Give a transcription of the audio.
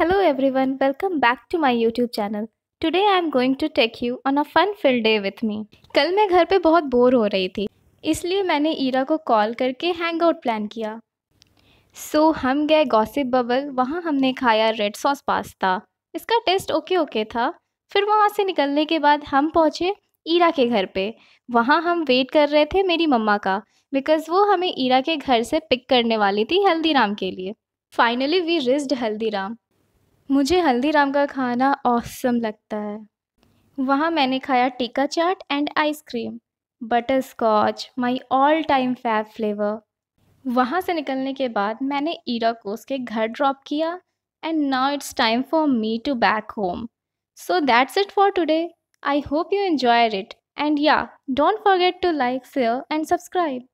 Hello everyone, welcome back to my YouTube channel. Today I am going to take you on a fun filled day with me. कल मैं घर पे बहुत bore हो रही थी इसलिए मैंने ईरा को कॉल करके हैंग आउट प्लान किया सो so, हम गए गॉसिप बबल वहाँ हमने खाया रेड सॉस पास्ता इसका टेस्ट ओके ओके था फिर वहाँ से निकलने के बाद हम पहुँचे ईरा के घर पे वहाँ हम वेट कर रहे थे मेरी मम्मा का बिकॉज़ वो हमें ईरा के घर से पिक करने वाली थी हल्दीराम के लिए फाइनली वी रिस्ड हल्दीराम मुझे हल्दीराम का खाना औसम लगता है वहाँ मैंने खाया tikka chaat and ice cream butterscotch my all time fav flavour वहाँ से निकलने के बाद मैंने ईरा को के घर ड्रॉप किया and now it's time for me to back home so that's it for today I hope you enjoy it and ya don't forget to like share and subscribe